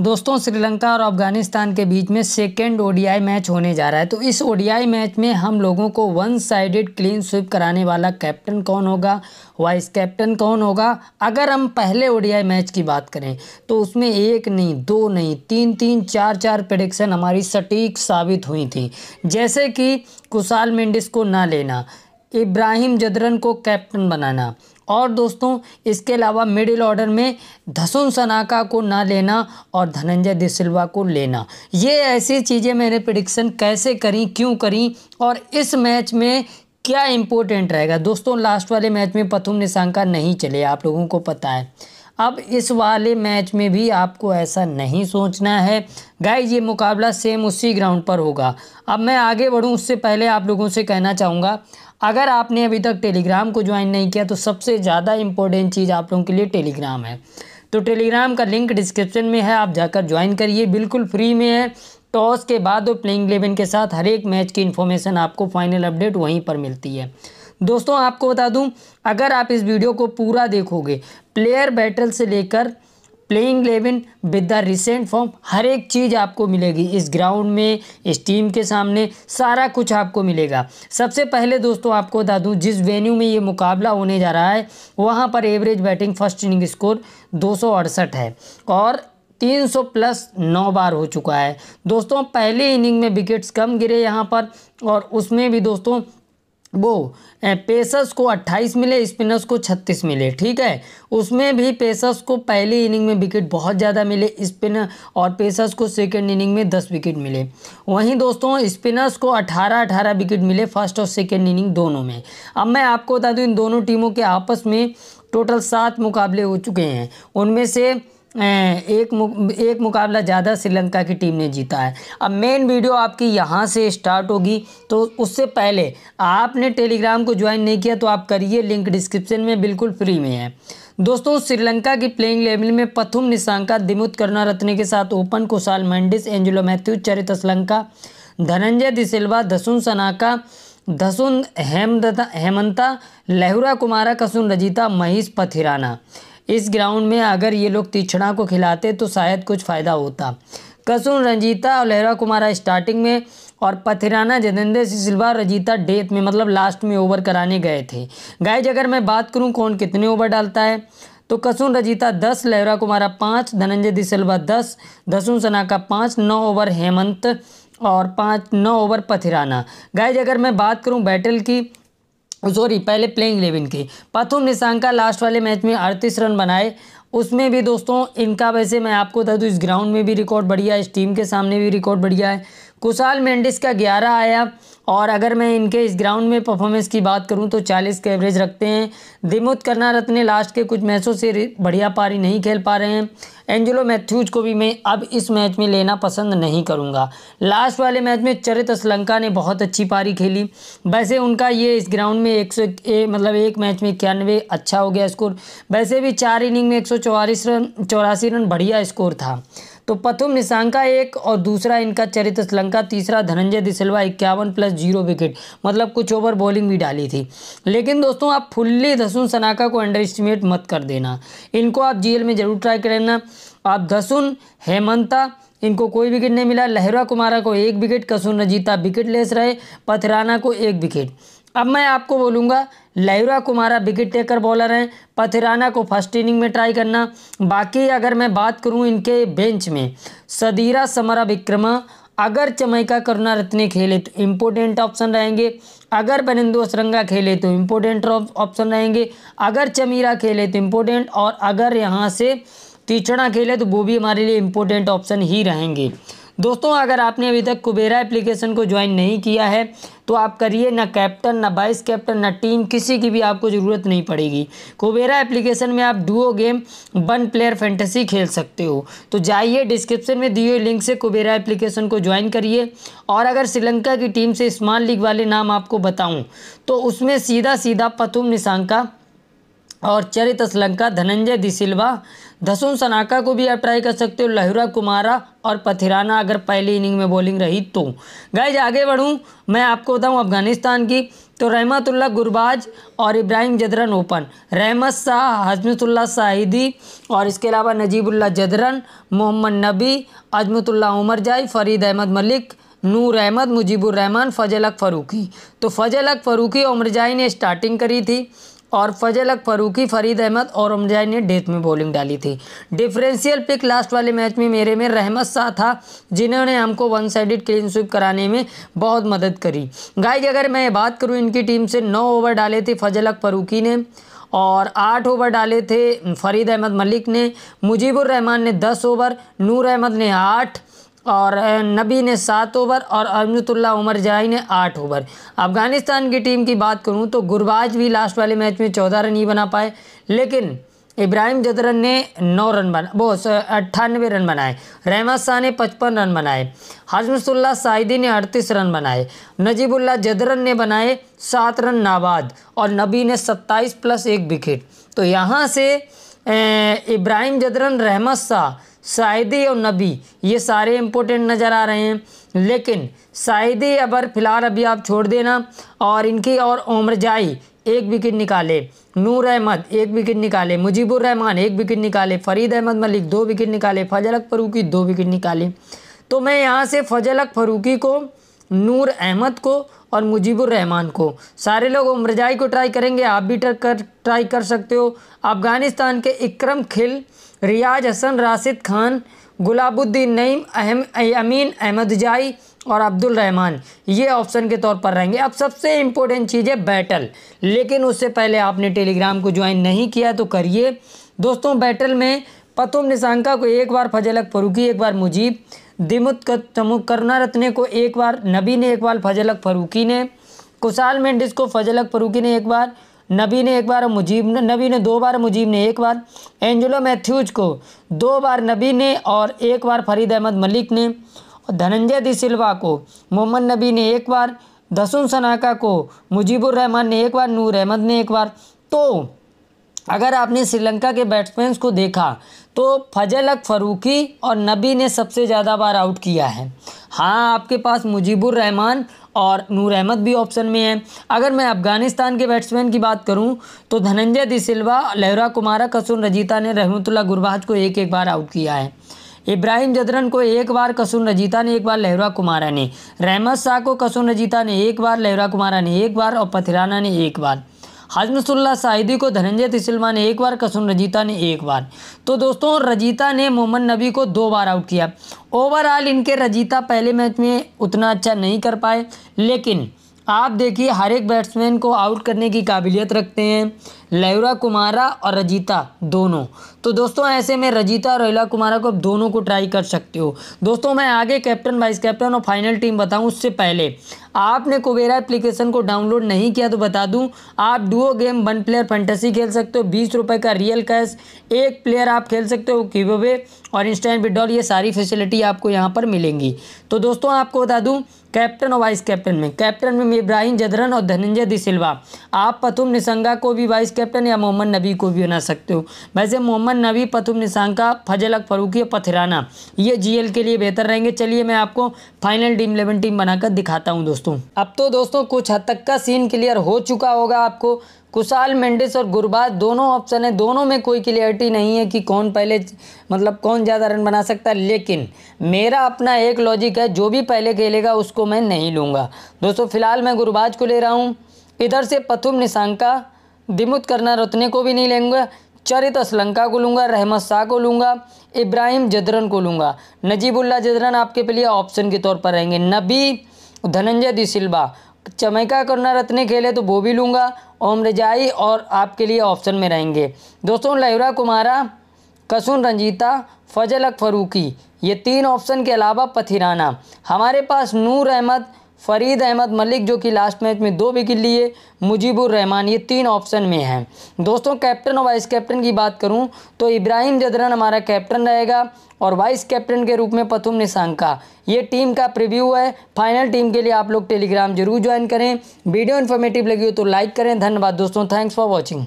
दोस्तों श्रीलंका और अफगानिस्तान के बीच में सेकेंड ओडीआई मैच होने जा रहा है तो इस ओडीआई मैच में हम लोगों को वन साइडेड क्लीन स्वीप कराने वाला कैप्टन कौन होगा वाइस कैप्टन कौन होगा अगर हम पहले ओडीआई मैच की बात करें तो उसमें एक नहीं दो नहीं तीन तीन चार चार प्रडिक्शन हमारी सटीक साबित हुई थी जैसे कि कुशाल मेंडिस को ना लेना इब्राहिम जदरन को कैप्टन बनाना और दोस्तों इसके अलावा मिडिल ऑर्डर में धसुन सनाका को ना लेना और धनंजय दिसिल्वा को लेना ये ऐसी चीज़ें मैंने प्रडिक्शन कैसे करी क्यों करी और इस मैच में क्या इम्पोर्टेंट रहेगा दोस्तों लास्ट वाले मैच में पथुम निशांका नहीं चले आप लोगों को पता है अब इस वाले मैच में भी आपको ऐसा नहीं सोचना है गाय ये मुकाबला सेम उसी ग्राउंड पर होगा अब मैं आगे बढ़ूँ उससे पहले आप लोगों से कहना चाहूँगा अगर आपने अभी तक टेलीग्राम को ज्वाइन नहीं किया तो सबसे ज़्यादा इम्पोर्टेंट चीज़ आप लोगों के लिए टेलीग्राम है तो टेलीग्राम का लिंक डिस्क्रिप्शन में है आप जाकर ज्वाइन करिए बिल्कुल फ्री में है टॉस के बाद और प्लेइंग इलेवन के साथ हर एक मैच की इन्फॉर्मेशन आपको फाइनल अपडेट वहीं पर मिलती है दोस्तों आपको बता दूं अगर आप इस वीडियो को पूरा देखोगे प्लेयर बैटल से लेकर playing eleven with the recent form हर एक चीज़ आपको मिलेगी इस ग्राउंड में इस टीम के सामने सारा कुछ आपको मिलेगा सबसे पहले दोस्तों आपको बता दूँ जिस वेन्यू में ये मुकाबला होने जा रहा है वहाँ पर average batting first inning score दो है और 300 प्लस नौ बार हो चुका है दोस्तों पहले इनिंग में विकेट्स कम गिरे यहाँ पर और उसमें भी दोस्तों वो पेसर्स को 28 मिले स्पिनर्स को 36 मिले ठीक है उसमें भी पेसर्स को पहली इनिंग में विकेट बहुत ज़्यादा मिले स्पिनर और पेसर्स को सेकेंड इनिंग में 10 विकेट मिले वहीं दोस्तों स्पिनर्स को 18-18 विकेट मिले फर्स्ट और सेकेंड इनिंग दोनों में अब मैं आपको बता दूं इन दोनों टीमों के आपस में टोटल सात मुकाबले हो चुके हैं उनमें से एक मु, एक मुकाबला ज़्यादा श्रीलंका की टीम ने जीता है अब मेन वीडियो आपकी यहाँ से स्टार्ट होगी तो उससे पहले आपने टेलीग्राम को ज्वाइन नहीं किया तो आप करिए लिंक डिस्क्रिप्शन में बिल्कुल फ्री में है दोस्तों श्रीलंका की प्लेइंग लेवल में प्रथम निशांका दिमुत करुणारत्ने के साथ ओपन कुशाल मैंडिस एंजुलो मैथ्यू चरित असलंका धनंजय दिसिल्वा धसुन सनाका धसुन हेमदता हेमंता लहुरा कुमारा कसुन रजिता महेश पथिराना इस ग्राउंड में अगर ये लोग तीक्षणा को खिलाते तो शायद कुछ फ़ायदा होता कसुन रंजीता और लहरा कुमारा स्टार्टिंग में और पथिराना सिंह सिल्वा रजीता डेथ में मतलब लास्ट में ओवर कराने गए थे गाइज अगर मैं बात करूँ कौन कितने ओवर डालता है तो कसुन रजीता दस लहरा कुमारा पाँच धनंजय दिसलवा दस धसुन सना का पाँच नौ ओवर हेमंत और पाँच नौ ओवर पथिराना गाइज अगर मैं बात करूं बैटल की सॉरी पहले प्लेइंग इलेवन की प्रथम निशांका लास्ट वाले मैच में अड़तीस रन बनाए उसमें भी दोस्तों इनका वैसे मैं आपको बता दूँ इस ग्राउंड में भी रिकॉर्ड बढ़िया है इस टीम के सामने भी रिकॉर्ड बढ़िया है कुशाल मेंडिस का ग्यारह आया और अगर मैं इनके इस ग्राउंड में परफॉर्मेंस की बात करूं तो 40 का एवरेज रखते हैं दिमुत करना रत्ने लास्ट के कुछ मैचों से बढ़िया पारी नहीं खेल पा रहे हैं एंजेलो मैथ्यूज को भी मैं अब इस मैच में लेना पसंद नहीं करूंगा लास्ट वाले मैच में चरित श्रीलंका ने बहुत अच्छी पारी खेली वैसे उनका ये इस ग्राउंड में एक सौ मतलब एक मैच में इक्यानवे अच्छा हो गया स्कोर वैसे भी चार इनिंग में एक रन चौरासी रन बढ़िया स्कोर था तो प्रथम निशांका एक और दूसरा इनका चरित्र श्रीलंका तीसरा धनंजय दिसलवा इक्यावन प्लस जीरो विकेट मतलब कुछ ओवर बॉलिंग भी डाली थी लेकिन दोस्तों आप फुल्ली धसुन सनाका को अंडर एस्टिमेट मत कर देना इनको आप जीएल में ज़रूर ट्राई करना आप धसुन हेमंता इनको कोई विकेट नहीं मिला लहरा कुमारा को एक wicket Kasun Rajitha wicket less रहे पथराना को एक विकेट अब मैं आपको बोलूँगा लहरा कुमारा विकेट टेकर बॉलर हैं पथिराना को फर्स्ट इनिंग में ट्राई करना बाकी अगर मैं बात करूं इनके बेंच में सदीरा समरा विक्रमा अगर चमैका करुणा रत्ने खेले तो इम्पोर्टेंट ऑप्शन रहेंगे अगर बनिंदो असरंगा खेले तो इम्पोर्टेंट ऑप्शन रहेंगे अगर चमीरा खेले तो इम्पोर्टेंट और अगर यहाँ से टीचड़ा खेले तो वो भी हमारे लिए इम्पोर्टेंट ऑप्शन ही रहेंगे दोस्तों अगर आपने अभी तक कुबेरा एप्लीकेशन को ज्वाइन नहीं किया है तो आप करिए ना कैप्टन ना वाइस कैप्टन ना टीम किसी की भी आपको ज़रूरत नहीं पड़ेगी कुबेरा एप्लीकेशन में आप duo game one player fantasy खेल सकते हो तो जाइए डिस्क्रिप्शन में दिए लिंक से कुबेरा एप्लीकेशन को ज्वाइन करिए और अगर श्रीलंका की टीम से स्मॉल लीग वाले नाम आपको बताऊँ तो उसमें सीधा सीधा पथुम निशांका और चरित श्रृलंका धनंजय दिसिल्वा धसुन सनाका को भी आप ट्राई कर सकते हो लहुरा कुमारा और पथिराना अगर पहली इनिंग में बॉलिंग रही तो गाइज आगे बढ़ूँ मैं आपको बताऊँ अफगानिस्तान की तो रहमतुल्ला गुरबाज और इब्राहिम जदरन ओपन रहमत शाह हजमतुल्ला साहिदी और इसके अलावा नजीबुल्ला जदरन मोहम्मद नबी अजमतुल्ला उमर जाई फरीद अहमद मलिक नूर अहमद मुजीबुर रहमान फ़जल अक फ़रूकी तो फ़जल अक फ़रूकी और उमरजाई ने स्टार्टिंग करी थी और फजल अक फरूकी फरीद अहमद और रमजाई ने डेथ में बॉलिंग डाली थी डिफरेंशियल पिक लास्ट वाले मैच में मेरे में रहमत शाह था जिन्होंने हमको वन साइडेड क्लीन स्विप कराने में बहुत मदद करी गाइज अगर मैं बात करूँ इनकी टीम से नौ ओवर डाले थे फजल अक फरूकी ने और आठ ओवर डाले थे फरीद अहमद मलिक ने मुजीबुर रहमान ने दस ओवर नूर अहमद ने आठ और नबी ने सात ओवर और अमनतुल्ला उमर जाई ने आठ ओवर अफ़गानिस्तान की टीम की बात करूँ तो गुरबाज भी लास्ट वाले मैच में चौदह रन ही बना पाए लेकिन इब्राहिम जदरन ने नौ रन बना वो अट्ठानवे रन बनाए रहमत शाह ने पचपन रन बनाए हजमसुल्ला साइदी ने अड़तीस रन बनाए नजीबुल्ला जदरन ने बनाए सात रन नाबाद और नबी ने सत्ताईस प्लस एक विकेट तो यहाँ से इब्राहिम जदरन रहमत शाह शाहिदे और नबी ये सारे इम्पोर्टेंट नज़र आ रहे हैं लेकिन शाहिद अबर फ़िलहाल अभी आप छोड़ देना और इनकी और जाई एक विकेट निकाले नूर अहमद एक विकेट निकाले मुजीबुर रहमान एक विकेट निकाले फरीद अहमद मलिक दो विकेट निकाले फजल अक फरूकी दो विकेट निकाले तो मैं यहाँ से फजल अक फरूकी को नूर अहमद को और मुजीबुर रहमान को सारे लोग उम्रजाई को ट्राई करेंगे आप भी कर ट्राई कर सकते हो अफ़गानिस्तान के इक्रम खिल रियाज हसन राशिद खान गुलाबुद्दीन नईम अहम अमीन अहमद जाई और अब्दुल रहमान ये ऑप्शन के तौर पर रहेंगे अब सबसे इम्पोर्टेंट चीज़ है बैटल लेकिन उससे पहले आपने टेलीग्राम को ज्वाइन नहीं किया तो करिए दोस्तों बैटल में पतुम निशांका को एक बार फजलक फरूकी एक बार मुजीब दिमुत करना रत्ने को एक बार नबी ने एक बार फजलक फरूकी ने कुशाल मेंडिस को फजलक फरूकी ने एक बार नबी ने एक बार मुजीब ने नबी ने दो बार मुजीब ने एक बार एंजलो मैथ्यूज को दो बार नबी ने और एक बार फरीद अहमद मलिक ने धनंजय दी सिल्वा को मोहम्मद नबी ने एक बार दसुन सनाका को मुजीबुर रहमान ने एक बार नूर अहमद ने एक बार तो अगर आपने श्रीलंका के बैट्समैन को देखा तो फजल अक फ़रूकी और नबी ने सबसे ज़्यादा बार आउट किया है हाँ आपके पास मुजीबुर रहमान और नूर अहमद भी ऑप्शन में है अगर मैं अफ़गानिस्तान के बैट्समैन की बात करूं तो धनंजय दिसिल्वा लहरा कुमारा कसून रजीता ने रहमतुल्ला गुरबाज को एक एक बार आउट किया है इब्राहिम जदरन को एक बार कसून रजीता ने एक बार लहरा कुमारा ने रहमत शाह को कसून रजीता ने एक बार लहरा कुमारा ने एक बार और पथिराना ने एक बार हाजमसुल्ला साहिदी को धनंजय तिसलमा ने एक बार कसुन रजीता ने एक बार तो दोस्तों रजीता ने मोहम्मद नबी को दो बार आउट किया ओवरऑल इनके रजीता पहले मैच में उतना अच्छा नहीं कर पाए लेकिन आप देखिए हर एक बैट्समैन को आउट करने की काबिलियत रखते हैं लयुरा कुमारा और रजीता दोनों तो दोस्तों ऐसे में रजीता और लयुरा कुमारा को दोनों को ट्राई कर सकते हो दोस्तों मैं आगे कैप्टन वाइस कैप्टन और फाइनल टीम बताऊं उससे पहले आपने कुबेरा एप्लीकेशन को डाउनलोड नहीं किया तो बता दूं आप duo game one player fantasy खेल सकते हो बीस रुपये का रियल कैश एक प्लेयर आप खेल सकते हो गिवे और इंस्टेंट विड्रॉल ये सारी फैसिलिटी आपको यहाँ पर मिलेंगी तो दोस्तों आपको बता दूँ कैप्टन और वाइस कैप्टन में कैप्टन में इब्राहिम जदरन और धनंजय दिसिल्वा आप पथुम निसंगा को भी वाइस कैप्टन या मोहम्मद नबी को भी बना सकते हो वैसे मोहम्मद नबी पथुम निशांका फजल अक फरूकी और पथिराना ये जीएल के लिए बेहतर रहेंगे चलिए मैं आपको फाइनल टीम इलेवन टीम बनाकर दिखाता हूँ दोस्तों अब तो दोस्तों कुछ हद तक का सीन क्लियर हो चुका होगा आपको कुशाल मेंडिस और गुरबाज दोनों ऑप्शन है दोनों में कोई क्लियरिटी नहीं है कि कौन पहले मतलब कौन ज़्यादा रन बना सकता है लेकिन मेरा अपना एक लॉजिक है जो भी पहले खेलेगा उसको मैं नहीं लूँगा दोस्तों फ़िलहाल मैं गुरबाज को ले रहा हूँ इधर से पथुम निशांका दिमुत करना रत्ने को भी नहीं लेंगे चरित असलंका को लूँगा रहमत शाह को लूँगा इब्राहिम जदरन को लूँगा नजीबुल्ला जदरन आपके लिए ऑप्शन के तौर पर रहेंगे नबी धनंजय दिसिल्वा चमैका करना रत्ने खेले तो वो भी लूँगा ओम रजाई और आपके लिए ऑप्शन में रहेंगे दोस्तों लहरा कुमारा कसून रंजीता फजल अक फरूकी ये तीन ऑप्शन के अलावा पथिराना हमारे पास नूर अहमद फ़रीद अहमद मलिक जो कि लास्ट मैच में दो विकेट लिए मुजीबुर रहमान ये तीन ऑप्शन में हैं दोस्तों कैप्टन और वाइस कैप्टन की बात करूं तो इब्राहिम जदरन हमारा कैप्टन रहेगा और वाइस कैप्टन के रूप में पथुम का ये टीम का प्रीव्यू है फाइनल टीम के लिए आप लोग टेलीग्राम जरूर ज्वाइन करें वीडियो इन्फॉर्मेटिव लगी हो तो लाइक करें धन्यवाद दोस्तों थैंक्स फॉर वॉचिंग